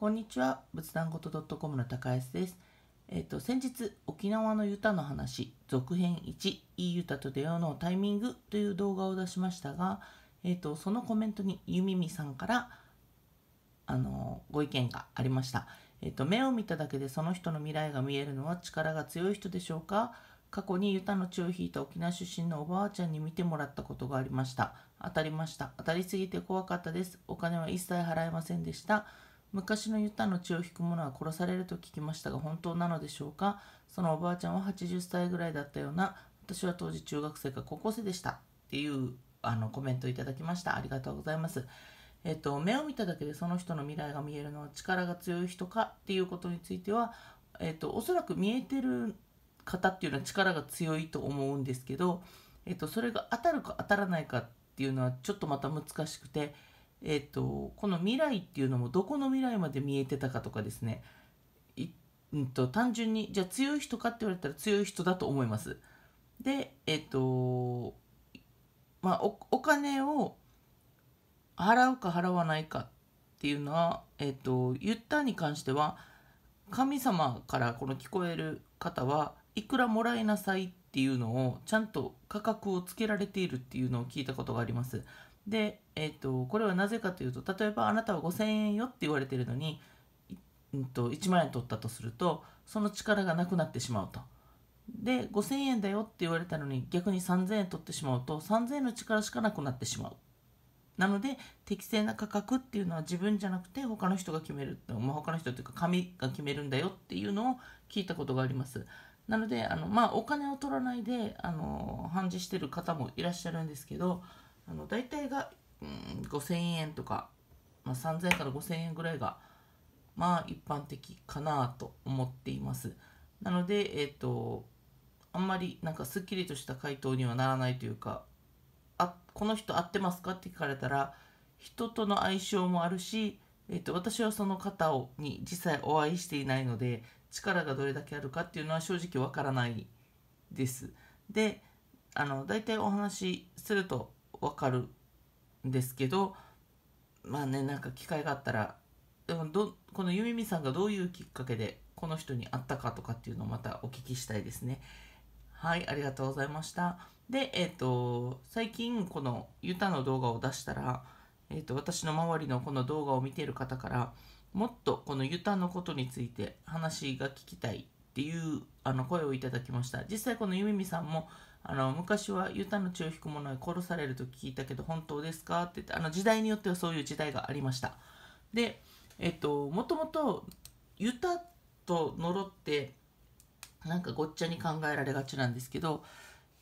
こんにちは、仏壇ごと .com の高安です。えっ、ー、と、先日、沖縄のユタの話、続編1、いいユタと出会うのタイミングという動画を出しましたが、えっ、ー、と、そのコメントにゆみみさんから、あの、ご意見がありました。えっ、ー、と、目を見ただけでその人の未来が見えるのは力が強い人でしょうか過去にユタの血を引いた沖縄出身のおばあちゃんに見てもらったことがありました。当たりました。当たりすぎて怖かったです。お金は一切払えませんでした。昔のユタの血を引く者は殺されると聞きましたが本当なのでしょうかそのおばあちゃんは80歳ぐらいだったような私は当時中学生か高校生でしたっていうあのコメントをいただきましたありがとうございますえっと目を見ただけでその人の未来が見えるのは力が強い人かっていうことについてはえっとおそらく見えてる方っていうのは力が強いと思うんですけどえっとそれが当たるか当たらないかっていうのはちょっとまた難しくてえーと、この未来っていうのもどこの未来まで見えてたかとかですねうんと単純にじゃあ強い人かって言われたら強い人だと思います。でえっ、ー、とまあおお金を払うか払わないかっていうのは、えっ、ー、と言ったに関しては神様からこの聞こえる方はいくらもらいなさいっていうのをちゃんと価格をつけられているっていうのを聞いたことがあります。で、えーと、これはなぜかというと例えばあなたは5,000円よって言われてるのに、うんと、1万円取ったとするとその力がなくなってしまうと。で5,000円だよって言われたのに逆に3,000円取ってしまうと3,000円の力しかなくなってしまう。なので適正な価格っていうのは自分じゃなくて他の人が決める、まあ、他の人というか紙が決めるんだよっていうのを聞いたことがあります。なのであの、まあ、お金を取らないであの判事してる方もいらっしゃるんですけどあの大体が、うん、5000円とか、まあ、3000円から5000円ぐらいがまあ一般的かなと思っていますなのでえっ、ー、とあんまりなんかすっきりとした回答にはならないというかあこの人合ってますかって聞かれたら人との相性もあるし、えーと、私はその方をに実際お会いしていないので力がどれだけあるかっていうのは正直わからないです。であの大体お話しするとわかるんですけどまあねなんか機会があったらでもどこのゆみみさんがどういうきっかけでこの人に会ったかとかっていうのをまたお聞きしたいですね。はい、ありがとうございました。で、えっ、ー、と、最近このユタの動画を出したら、えっ、ー、と、私の周りのこの動画を見ている方から、もっとこのユタのことについて話が聞きたいっていうあの声をいただきました。実際このゆみみさんもあの昔はユタの血を引く者は殺されると聞いたけど本当ですかってってあの時代によってはそういう時代がありましたでえっともともとユタと呪ってなんかごっちゃに考えられがちなんですけど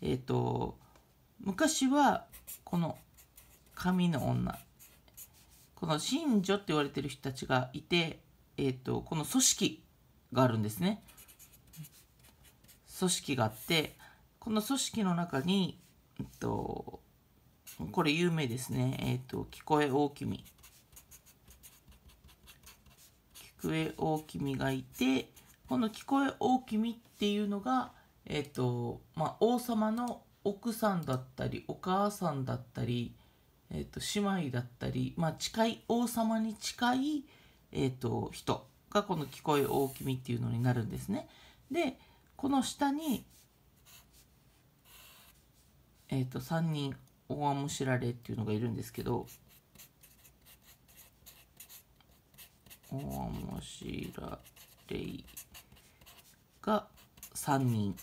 えっと昔はこの神の女この神女って言われてる人たちがいて、えっとこの組織があるんですね組織があってこの組織の中に、えっと、これ有名ですね。えっと、聞こえ大きみ聞こえ大きみがいて、この聞こえ大きみっていうのが、えっと、まあ、王様の奥さんだったり、お母さんだったり、えっと、姉妹だったり、まあ、近い、王様に近い、えっと、人がこの聞こえ大きみっていうのになるんですね。で、この下に、えっ、ー、と3人大アモシラレっていうのがいるんですけど大アモシラレが3人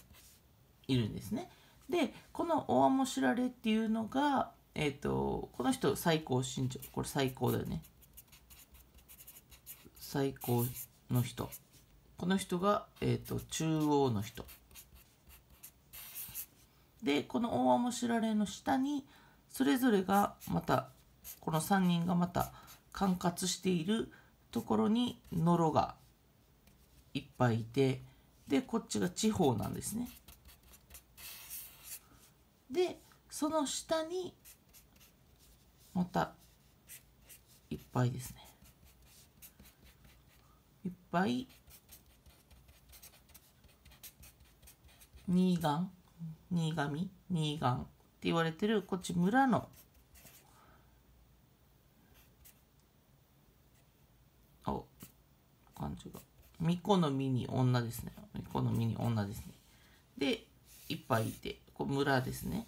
いるんですね。でこの大アモシラレっていうのが、えーと、この人最高身長これ最高だよね最高の人この人が、えーと中央の人でこの大面白れの下にそれぞれがまたこの3人がまた管轄しているところにノロがいっぱいいてでこっちが地方なんですね。でその下にまたいっぱいですね。いっぱい。ニーガン新上新岩って言われてるこっち村のお感じが巫女の実に女ですね巫女の実に女ですねでいっぱいいてこう村ですね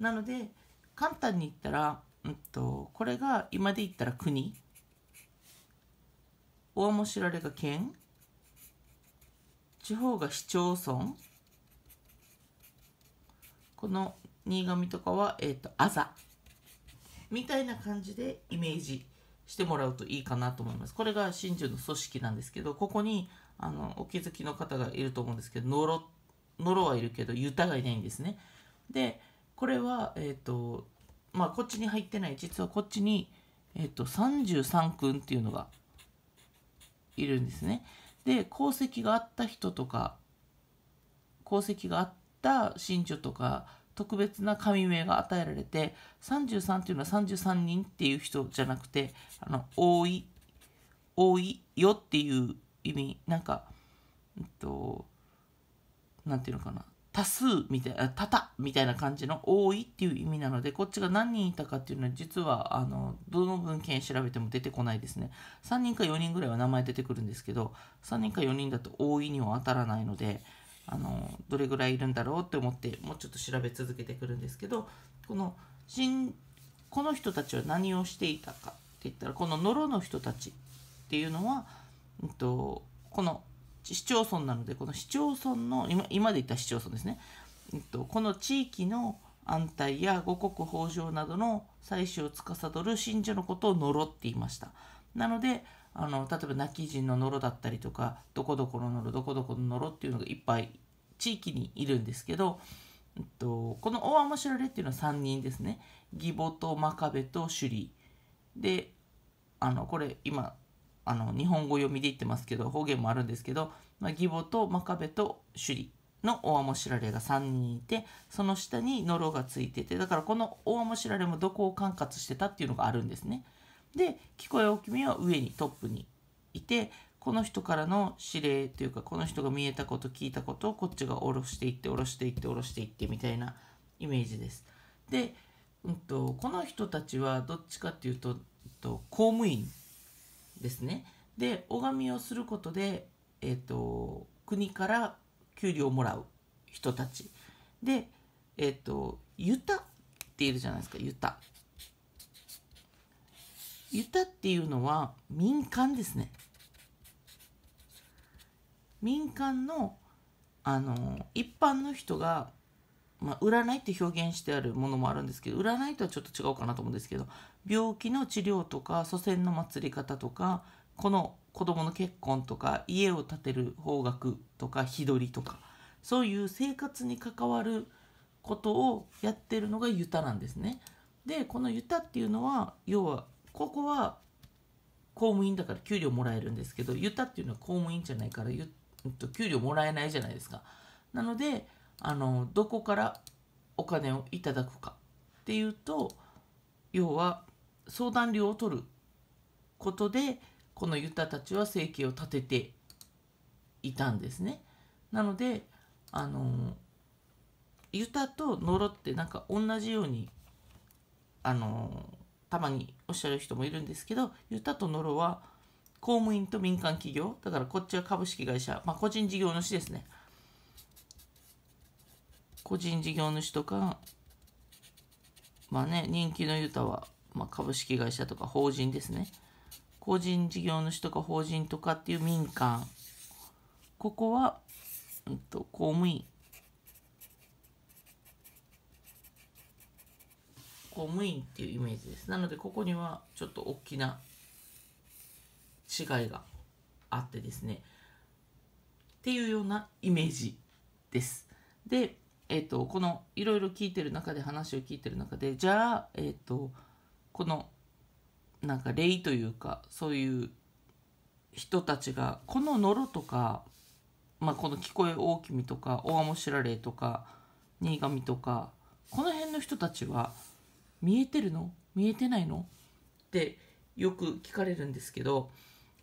なので簡単に言ったら、うんと、これが今で言ったら国大面白られが県地方が市町村この新上とかは、えっ、ー、と、あざ。みたいな感じでイメージしてもらうといいかなと思います。これが真珠の組織なんですけど、ここに、あの、お気づきの方がいると思うんですけど、ノロ、のろはいるけど、ユタがいないんですね。で、これは、えっ、ー、と、まあ、こっちに入ってない、実はこっちに、えっ、ー、と、33君っていうのがいるんですね。で、功績があった人とか、功績があっった神女とか特別な神名が与えられて33っていうのは33人っていう人じゃなくてあの多い多いよっていう意味なんか、えっと、なんていうのかな多数みたいな多々みたいな感じの多いっていう意味なのでこっちが何人いたかっていうのは実はあのどの文献調べても出てこないですね3人か4人ぐらいは名前出てくるんですけど3人か4人だと多いには当たらないので。あのどれぐらいいるんだろうって思ってもうちょっと調べ続けてくるんですけどこのこの人たちは何をしていたかって言ったらこのノロの人たちっていうのは、うんと、この市町村なのでこの市町村の今今で言った市町村ですね、うんと、この地域の安泰や五穀豊穣などの祭祀を司る神社のことを呪っていましたなのであの例えば泣き人のノロだったりとかどこどこのノロどこどこのノロっていうのがいっぱい地域にいるんですけど、えっと、この「大面白れ」っていうのは3人ですね義母と真壁と首里であのこれ今あの日本語読みで言ってますけど方言もあるんですけど、まあ、義母と真壁と首里の大アモシラが3人いてその下にノロがついててだからこの大アモシラもどこを管轄してたっていうのがあるんですね。で聞こえ大きめは上にトップにいてこの人からの指令というかこの人が見えたこと聞いたことをこっちが下ろしていって下ろしていって下ろしていってみたいなイメージです。で、うんと、この人たちはどっちかっていうと、うん、と公務員ですね。で拝みをすることで、えーと、国から給料をもらう人たちで、えーと、っているじゃないですかゆた」ユタっていうのは民間ですね。民間のあの一般の人が、まあ、占いって表現してあるものもあるんですけど占いとはちょっと違うかなと思うんですけど病気の治療とか祖先の祭り方とかこの子供の結婚とか家を建てる方角とか日取りとかそういう生活に関わることをやってるのがユタなんですね。でこのユタっていうのは要はここは公務員だから給料もらえるんですけどユタっていうのは公務員じゃないからゆ、えっと、給料もらえないじゃないですかなのであのどこからお金をいただくかっていうと要は相談料を取ることでこのユタたちは生計を立てていたんですね。なのであのユタとノロってなんか同じようにあのたまにおっしゃる人もいるんですけどユタとノロは公務員と民間企業だからこっちは株式会社、まあ、個人事業主ですね個人事業主とかまあね人気のユタは、まあ、株式会社とか法人ですね個人事業主とか法人とかっていう民間ここは、うん、と、公務員公務員っていうイメージです。なので、ここにはちょっと大きな違いがあってですね。っていうようなイメージです。で、えっ、ー、と、このいろいろ聞いてる中で話を聞いてる中で、じゃあ、えっ、ー、と、このなんか礼というか、そういう人たちが、このノロとか、まあ、この聞こえ大きみとか、大面白れとか、新神とか、この辺の人たちは、見えてるの見えてないのってよく聞かれるんですけど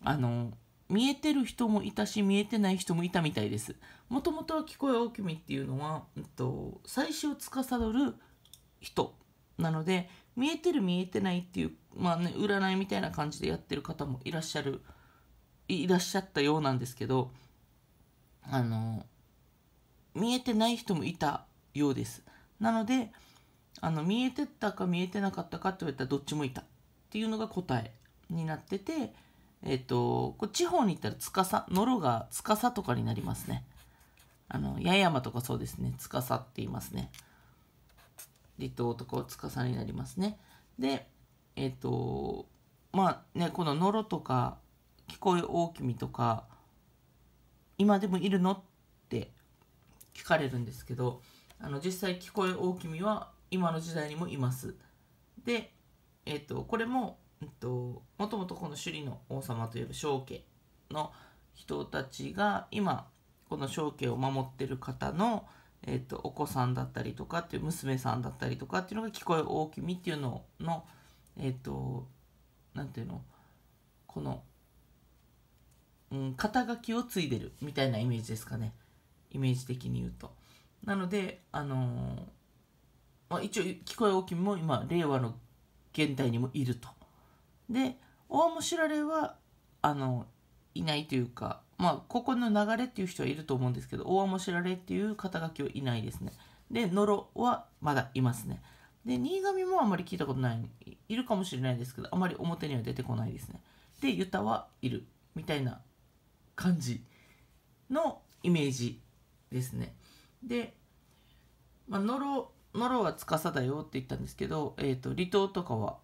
あの見えてる人もいたし見えてない人もいたみたいですもともとは聞こえ大きみっていうのは、えっと、最初を司る人なので見えてる見えてないっていう、まあね、占いみたいな感じでやってる方もいらっしゃるいらっしゃったようなんですけどあの見えてない人もいたようですなのであの見えてたか見えてなかったかって言われたらどっちもいたっていうのが答えになってて、えっ、ー、とこ地方に行ったらつかさのろが司とかになりますねあの八重山とかそうですね司って言いますね離島とかは司になりますねでえっ、ー、とまあねこののろとか聞こえ大きみとか今でもいるのって聞かれるんですけどあの実際聞こえ大きみは今の時代にもいます。で、えっ、ー、と、これも、えっと、もともとこの首里の王様といえば正家の人たちが今この正家を守ってる方の、えっと、お子さんだったりとかっていう娘さんだったりとかっていうのが聞こえ大きみっていうののえっと何ていうのこの、うん、肩書きを継いでるみたいなイメージですかねイメージ的に言うと。なのであのーまあ、一応聞こえ大きみも今令和の現代にもいると。で大も知られはあのいないというかまあここの流れっていう人はいると思うんですけど大も知られっていう肩書きはいないですね。で野呂はまだいますね。で新上もあんまり聞いたことないいるかもしれないですけどあまり表には出てこないですね。でユタはいるみたいな感じのイメージですね。で、まあ、ノロノロは司だよって言ったんですけど、えーと、離島とかは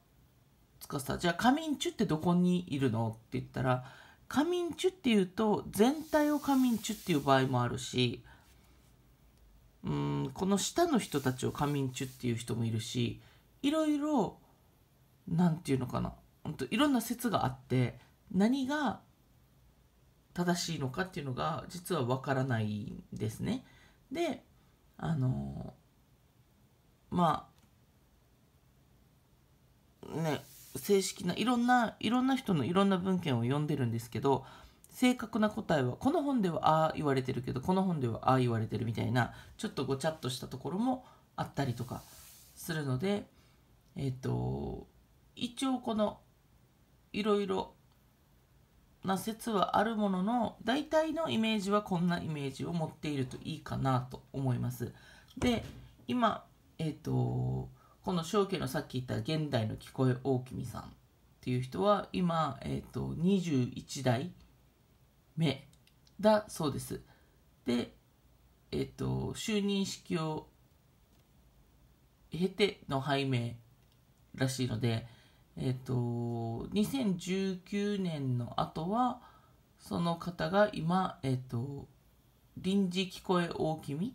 司じゃあカミンチュってどこにいるのって言ったらカミンチュっていうと全体をカミンチュっていう場合もあるしうんこの下の人たちをカミンチュっていう人もいるしいろいろ何て言うのかなほんといろんな説があって何が正しいのかっていうのが実はわからないんですね。であのまあね正式ないろんないろんな人のいろんな文献を読んでるんですけど正確な答えはこの本ではああ言われてるけどこの本ではああ言われてるみたいなちょっとごちゃっとしたところもあったりとかするのでえっ、ー、と一応このいろいろな説はあるものの大体のイメージはこんなイメージを持っているといいかなと思います。で今えっ、ー、とこの正家のさっき言った現代の聞こえ大君さんっていう人は今、えーと、21代目だそうです。で、えーと、就任式を経ての拝命らしいので、えっ、ー、と2019年の後はその方が今、えっ、ー、と臨時聞こえ大君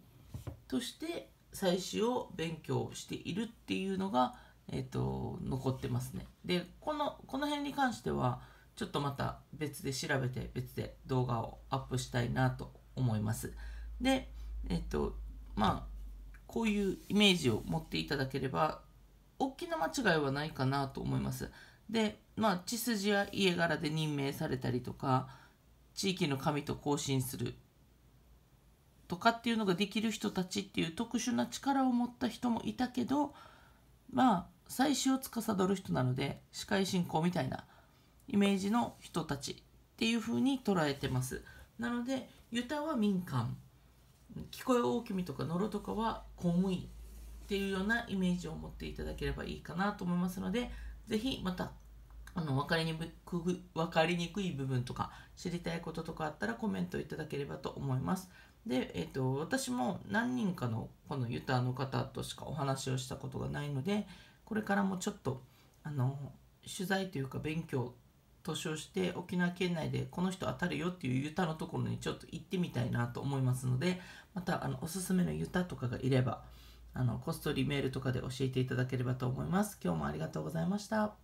として祭祀を勉強しているっていうのが、えーと、残ってますね。でこのこの辺に関してはちょっとまた別で調べて別で動画をアップしたいなと思います。で、えっ、ー、とまあこういうイメージを持っていただければ大きな間違いはないかなと思います。で、まあ、血筋や家柄で任命されたりとか地域の神と交信するとかっていうのができる人たちっていう特殊な力を持った人もいたけどまあ祭祀を司る人なので司会進行みたいなイメージの人たちっていう風に捉えてますなのでユタは民間聞こえ大きみとかノロとかは公務員っていうようなイメージを持っていただければいいかなと思いますので是非またあの分かりにくく分かりにくい部分とか知りたいこととかあったらコメントいただければと思います。で、えーと、私も何人かのこのユタの方としかお話をしたことがないのでこれからもちょっとあの取材というか勉強図書して沖縄県内でこの人当たるよっていうユタのところにちょっと行ってみたいなと思いますのでまたあのおすすめのユタとかがいればあのこっそりメールとかで教えていただければと思います。今日もありがとうございました。